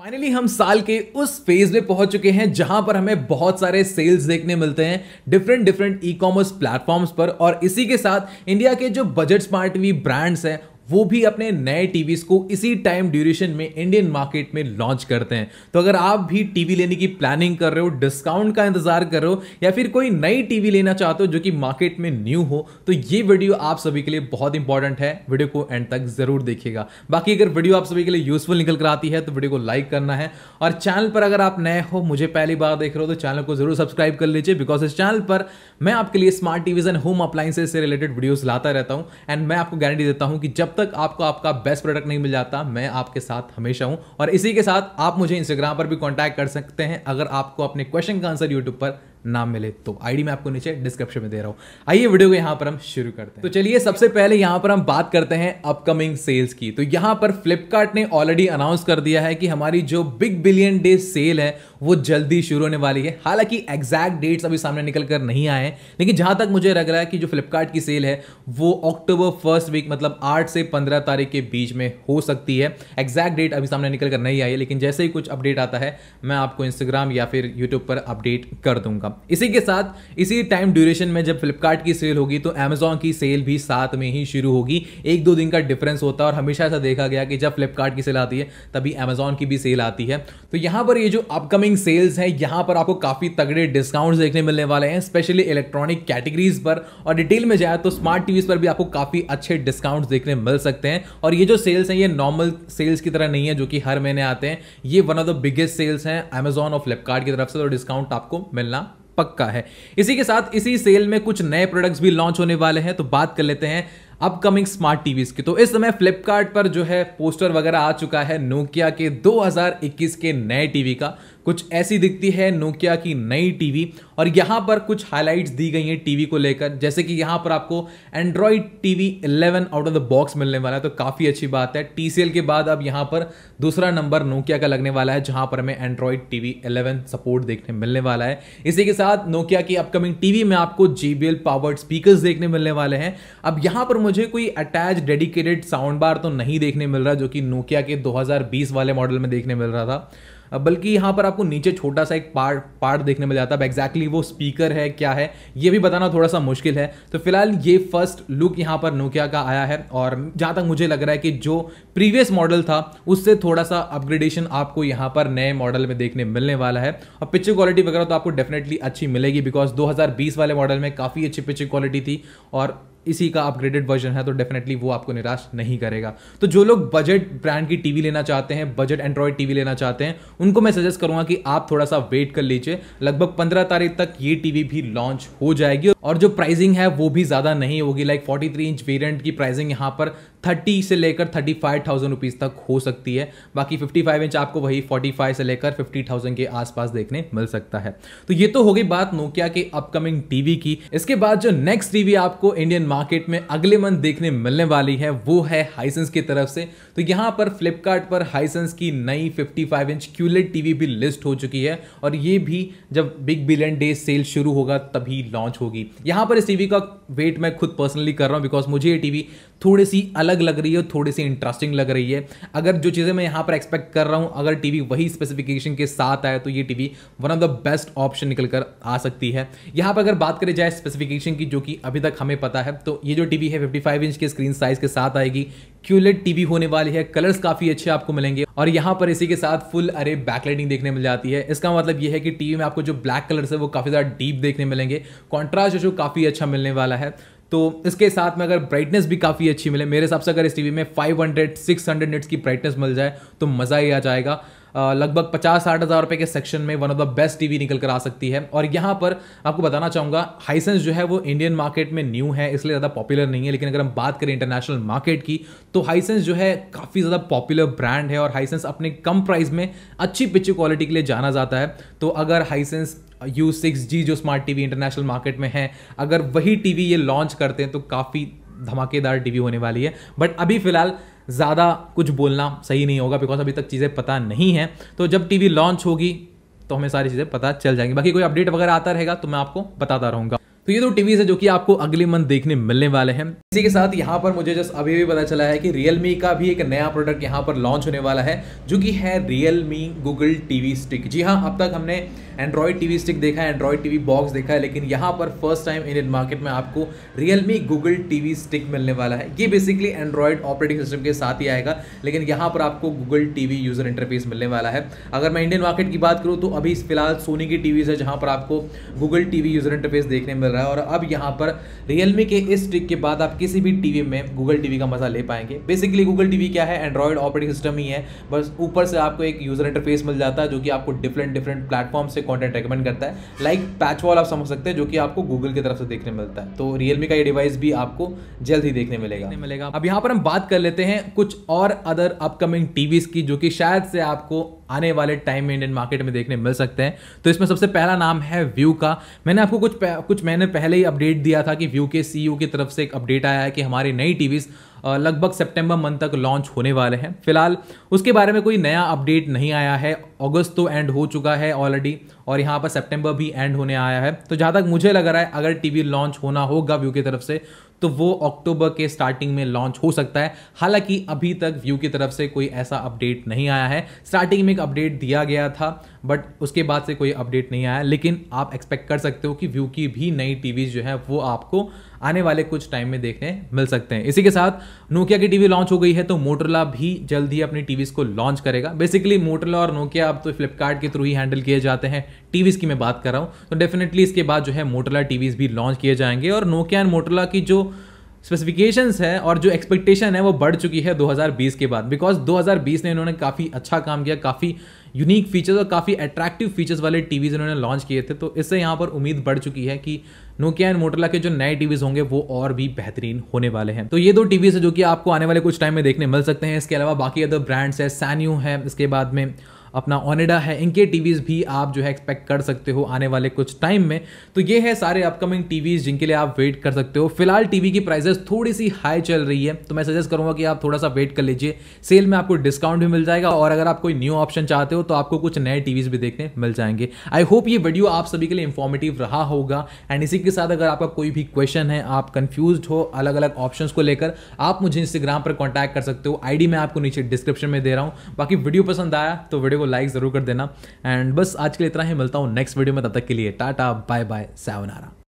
finally हम साल के उस फेज में पहुंच चुके हैं जहां पर हमें बहुत सारे सेल्स देखने मिलते हैं different different e commerce platforms पर और इसी के साथ इंडिया के जो बजट स्मार्ट टीवी ब्रांड्स हैं वो भी अपने नए टीवीज को इसी टाइम ड्यूरेशन में इंडियन मार्केट में लॉन्च करते हैं तो अगर आप भी टीवी लेने की प्लानिंग कर रहे हो डिस्काउंट का इंतजार कर रहे हो या फिर कोई नई टीवी लेना चाहते हो जो कि मार्केट में न्यू हो तो ये वीडियो आप सभी के लिए बहुत इंपॉर्टेंट है वीडियो को एंड तक जरूर देखिएगा बाकी अगर वीडियो आप सभी के लिए यूजफुल निकल कर आती है तो वीडियो को लाइक करना है और चैनल पर अगर आप नए हो मुझे पहली बार देख रहे हो तो चैनल को जरूर सब्सक्राइब कर लीजिए बिकॉज इस चैनल पर मैं आपके लिए smart TVs and home appliances से रिलेटेड वीडियोज लाता रहता हूँ एंड मैं आपको गारंटी देता हूँ कि जब तक आपको आपका बेस्ट प्रोडक्ट नहीं मिल जाता मैं आपके साथ हमेशा हूं और इसी के साथ आप मुझे इंस्टाग्राम पर भी कॉन्टैक्ट कर सकते हैं अगर आपको अपने क्वेश्चन का आंसर यूट्यूब पर ना मिले तो आईडी मैं आपको नीचे डिस्क्रिप्शन में दे रहा हूँ आइए वीडियो को यहाँ पर हम शुरू करते हैं तो चलिए सबसे पहले यहाँ पर हम बात करते हैं अपकमिंग सेल्स की तो यहाँ पर फ्लिपकार्ट ने ऑलरेडी अनाउंस कर दिया है कि हमारी जो बिग बिलियन डे सेल है वो जल्दी शुरू होने वाली है हालांकि एग्जैक्ट डेट्स अभी सामने निकल कर नहीं आए हैं लेकिन जहां तक मुझे लग रहा है कि जो फ्लिपकार्ट की सेल है वो अक्टूबर फर्स्ट वीक मतलब आठ से पंद्रह तारीख के बीच में हो सकती है एग्जैक्ट डेट अभी सामने निकल कर नहीं आई है लेकिन जैसे ही कुछ अपडेट आता है मैं आपको इंस्टाग्राम या फिर यूट्यूब पर अपडेट कर दूंगा इसी के साथ इसी टाइम ड्यूरेशन में जब फ्लिपकार्ट की सेल होगी तो अमेजोन की सेल भी साथ में ही शुरू होगी एक दो दिन का डिफरेंस होता है और हमेशा ऐसा देखा गया कि जब फ्लिपकार्ट की सेल आती है तभी अमेजोन की भी सेल आती है तो यहाँ पर ये जो अपकमिंग सेल्स हैं यहाँ पर आपको काफ़ी तगड़े डिस्काउंट्स देखने मिलने वाले हैं स्पेशली इलेक्ट्रॉनिक कैटेगरीज पर और डिटेल में जाए तो स्मार्ट टीवीज पर भी आपको काफ़ी अच्छे डिस्काउंट्स देखने मिल सकते हैं और ये जो सेल्स हैं ये नॉर्मल सेल्स की तरह नहीं है जो कि हर महीने आते हैं ये one of the biggest sales हैं अमेजोन और फ्लिपकार्ट की तरफ से तो डिस्काउंट आपको मिलना पक्का है इसी के साथ इसी सेल में कुछ नए प्रोडक्ट्स भी लॉन्च होने वाले हैं तो बात कर लेते हैं अपकमिंग स्मार्ट टीवीज की तो इस समय फ्लिपकार्ट पर जो है पोस्टर वगैरह आ चुका है नोकिया के 2021 के नए टीवी का कुछ ऐसी दिखती है नोकिया की नई टीवी और यहाँ पर कुछ हाइलाइट्स दी गई हैं टीवी को लेकर जैसे कि यहाँ पर आपको Android TV 11 out of the box मिलने वाला है तो काफ़ी अच्छी बात है टी के बाद अब यहाँ पर दूसरा नंबर नोकिया का लगने वाला है जहाँ पर हमें एंड्रॉयड टी वी सपोर्ट देखने मिलने वाला है इसी के साथ नोकिया की अपकमिंग टीवी में आपको जी पावर्ड स्पीकर देखने मिलने वाले हैं अब यहाँ पर मुझे कोई अटैच डेडिकेटेड साउंड बार तो नहीं देखने मिल रहा जो कि नोकिया के 2020 वाले मॉडल में देखने मिल रहा था बल्कि यहाँ पर आपको नीचे छोटा सा एक पार्ट पार्ट देखने मिल जाता है एग्जैक्टली वो स्पीकर है क्या है ये भी बताना थोड़ा सा मुश्किल है तो फिलहाल ये फर्स्ट लुक यहाँ पर नोकिया का आया है और जहाँ तक मुझे लग रहा है कि जो प्रीवियस मॉडल था उससे थोड़ा सा अपग्रेडेशन आपको यहाँ पर नए मॉडल में देखने मिलने वाला है और पिक्चर क्वालिटी वगैरह तो आपको डेफिनेटली अच्छी मिलेगी बिकॉज दो वाले मॉडल में काफ़ी अच्छी पिक्चर क्वालिटी थी और इसी का अपग्रेडेड वर्जन है तो डेफिनेटली वो आपको निराश नहीं करेगा तो जो लोग बजट ब्रांड की टीवी लेना चाहते हैं बजट एंड्रॉयड टीवी लेना चाहते हैं उनको मैं सजेस्ट करूंगा कि आप थोड़ा सा वेट कर लीजिए लगभग पंद्रह तारीख तक ये टीवी भी लॉन्च हो जाएगी और जो प्राइसिंग है वो भी ज़्यादा नहीं होगी लाइक फोर्टी इंच वेरियंट की प्राइसिंग यहाँ पर थर्टी से लेकर थर्टी फाइव थाउजेंड रुपीज़ तक हो सकती है बाकी फिफ्टी फाइव इंच आपको वही फोर्टी फाइव से लेकर फिफ्टी थाउजेंड के आसपास देखने मिल सकता है तो ये तो हो गई बात नोकिया के अपकमिंग टीवी की इसके बाद जो नेक्स्ट टीवी आपको इंडियन मार्केट में अगले मंथ देखने मिलने वाली है वो है हाइसेंस की तरफ से तो यहाँ पर फ्लिपकार्ट पर हाइसेंस की नई fifty five inch QLED TV भी लिस्ट हो चुकी है और ये भी जब बिग बिलियन डे सेल शुरू होगा तभी लॉन्च होगी यहाँ पर इस टीवी का वेट मैं खुद पर्सनली कर रहा हूँ बिकॉज मुझे ये टीवी थोड़ी सी अलग अलग लग रही है थोड़ी सी इंटरेस्टिंग लग रही है अगर जो चीज़ें मैं यहाँ पर एक्सपेक्ट कर रहा हूँ अगर टीवी वही स्पेसिफिकेशन के साथ आए तो ये TV one of the best option निकल कर आ सकती है यहाँ पर अगर बात करी जाए स्पेसिफिकेशन की जो कि अभी तक हमें पता है तो ये जो टीवी है 55 इंच के स्क्रीन साइज के साथ आएगी क्यूलेट टीवी होने वाली है कलर्स काफी अच्छे आपको मिलेंगे और यहाँ पर इसी के साथ फुल अरे बैकलाइटिंग देखने मिल जाती है इसका मतलब यह है कि टीवी में आपको जो ब्लैक कलर्स है वो काफी ज्यादा डीप देखने मिलेंगे कॉन्ट्रास्ट जो काफी अच्छा मिलने वाला है तो इसके साथ में अगर ब्राइटनेस भी काफ़ी अच्छी मिले मेरे हिसाब से अगर इस टीवी में 500 600 हंड्रेड की ब्राइटनेस मिल जाए तो मज़ा ही आ जाएगा लगभग पचास साठ हज़ार रुपये के सेक्शन में one of the best TV निकल कर आ सकती है और यहाँ पर आपको बताना चाहूँगा हाइसेंस जो है वो इंडियन मार्केट में न्यू है इसलिए ज़्यादा पॉपुलर नहीं है लेकिन अगर हम बात करें इंटरनेशनल मार्केट की तो हाइसेंस जो है काफ़ी ज़्यादा पॉपुलर ब्रांड है और हाइसेंस अपने कम प्राइस में अच्छी पिक्चर क्वालिटी के लिए जाना जाता है तो अगर हाइसेंस यू सिक्स जी जो smart T V international market में है अगर वही टी वी ये लॉन्च करते हैं तो काफ़ी धमाकेदार टी वी होने वाली है बट अभी फिलहाल ज़्यादा कुछ बोलना सही नहीं होगा बिकॉज अभी तक चीज़ें पता नहीं हैं तो जब टीवी लॉन्च होगी तो हमें सारी चीज़ें पता चल जाएंगी बाकी कोई अपडेट वगैरह आता रहेगा तो मैं आपको बताता रहूँगा तो ये दो टीवीज़ है जो कि आपको अगले मंथ देखने मिलने वाले हैं इसी के साथ यहाँ पर मुझे जस्ट अभी भी पता चला है कि रियलमी का भी एक नया प्रोडक्ट यहाँ पर लॉन्च होने वाला है जो कि है रियलमी गूगल टीवी स्टिक जी हाँ अब तक हमने एंड्रॉयड टीवी स्टिक देखा है एंड्रॉयड टीवी बॉक्स देखा है लेकिन यहाँ पर फर्स्ट टाइम इंडियन मार्केट में आपको रियलमी गूगल टीवी स्टिक मिलने वाला है ये बेसिकली एंड्रॉयड ऑपरेटिंग सिस्टम के साथ ही आएगा लेकिन यहाँ पर आपको गूगल टीवी यूज़र इंटरफेस मिलने वाला है अगर मैं इंडियन मार्केट की बात करूँ तो अभी फिलहाल सोनी की टीवीज़ है जहाँ पर आपको गूगल टीवी यूज़र इंटरफेस देखने मिल रहा है और अब यहाँ पर रियलमी के इस स्टिक के बाद आपकी किसी भी टीवी में गूगल टीवी का मजा ले पाएंगे बेसिकली गूगल टीवी क्या है एंड्रॉयड ऑपरेटिंग सिस्टम ही है बस ऊपर से आपको एक यूजर इंटरफेस मिल जाता है जो कि आपको डिफरेंट डिफरेंट प्लेटफॉर्म से कॉन्टेंट रिकमेंड करता है लाइक पैच वॉल आप समझ सकते हैं जो कि आपको गूगल की तरफ से देखने मिलता है तो रियलमी का ये डिवाइस भी आपको जल्द ही देखने मिलेगा मिलेगा अब यहाँ पर हम बात कर लेते हैं कुछ और अदर अपकमिंग टीवीज की जो कि शायद से आपको आने वाले टाइम में इंडियन मार्केट में देखने मिल सकते हैं तो इसमें सबसे पहला नाम है व्यू का मैंने आपको कुछ कुछ मैंने पहले ही अपडेट दिया था कि व्यू के सी e की तरफ से एक अपडेट आया है कि हमारी नई टीवीज़ लगभग सितंबर मंथ तक लॉन्च होने वाले हैं फिलहाल उसके बारे में कोई नया अपडेट नहीं आया है अगस्त तो एंड हो चुका है ऑलरेडी और यहाँ पर सितंबर भी एंड होने आया है तो जहाँ तक मुझे लग रहा है अगर टीवी लॉन्च होना होगा व्यू की तरफ से तो वो अक्टूबर के स्टार्टिंग में लॉन्च हो सकता है हालांकि अभी तक व्यू की तरफ से कोई ऐसा अपडेट नहीं आया है स्टार्टिंग में एक अपडेट दिया गया था बट उसके बाद से कोई अपडेट नहीं आया लेकिन आप एक्सपेक्ट कर सकते हो कि व्यू की भी नई टीवीज जो है वो आपको आने वाले कुछ टाइम में देखने मिल सकते हैं इसी के साथ नोकिया की टीवी लॉन्च हो गई है तो मोटरला भी जल्द ही अपनी टीवीज को लॉन्च करेगा बेसिकली मोटरला और नोकिया अब तो फ्लिपकार्ट के थ्रू ही हैंडल किए जाते हैं टीवीज की मैं बात कर रहा हूँ तो डेफिनेटली इसके बाद जो है मोटरला टीवीज भी लॉन्च किए जाएंगे और नोकिया एंड मोटरला की जो स्पेसिफिकेशंस है और जो एक्सपेक्टेशन है वो बढ़ चुकी है 2020 के बाद बिकॉज 2020 ने इन्होंने काफ़ी अच्छा काम किया काफ़ी यूनिक फीचर्स और काफ़ी अट्रैक्टिव फीचर्स वाले टीवीज़ इन्होंने लॉन्च किए थे तो इससे यहाँ पर उम्मीद बढ़ चुकी है कि नोकिया एंड मोटरला के जो नए टीवीज़ होंगे वो और भी बेहतरीन होने वाले हैं तो ये दो टीवीज़ है जो कि आपको आने वाले कुछ टाइम में देखने मिल सकते हैं इसके अलावा बाकी अदर ब्रांड्स है सैन्यू है इसके बाद में अपना ओनेडा है इनके टीवीज़ भी आप जो है एक्सपेक्ट कर सकते हो आने वाले कुछ टाइम में तो ये है सारे अपकमिंग टीवीज़ जिनके लिए आप वेट कर सकते हो फिलहाल टीवी की प्राइजेस थोड़ी सी हाई चल रही है तो मैं सजेस्ट करूंगा कि आप थोड़ा सा वेट कर लीजिए सेल में आपको डिस्काउंट भी मिल जाएगा और अगर आप कोई न्यू ऑप्शन चाहते हो तो आपको कुछ नए टीवीज़ भी देखने मिल जाएंगे आई होप ये वीडियो आप सभी के लिए इन्फॉर्मेटिव रहा होगा एंड इसी के साथ अगर आपका कोई भी क्वेश्चन है आप कन्फ्यूज हो अलग अलग ऑप्शन को लेकर आप मुझे इंस्टाग्राम पर कॉन्टैक्ट कर सकते हो आईडी मैं आपको नीचे डिस्क्रिप्शन में दे रहा हूँ बाकी वीडियो पसंद आया तो वीडियो को लाइक ज़रूर कर देना एंड बस आज के लिए इतना ही मिलता हूँ नेक्स्ट वीडियो में तब तक के लिए टाटा बाय बाय सावनारा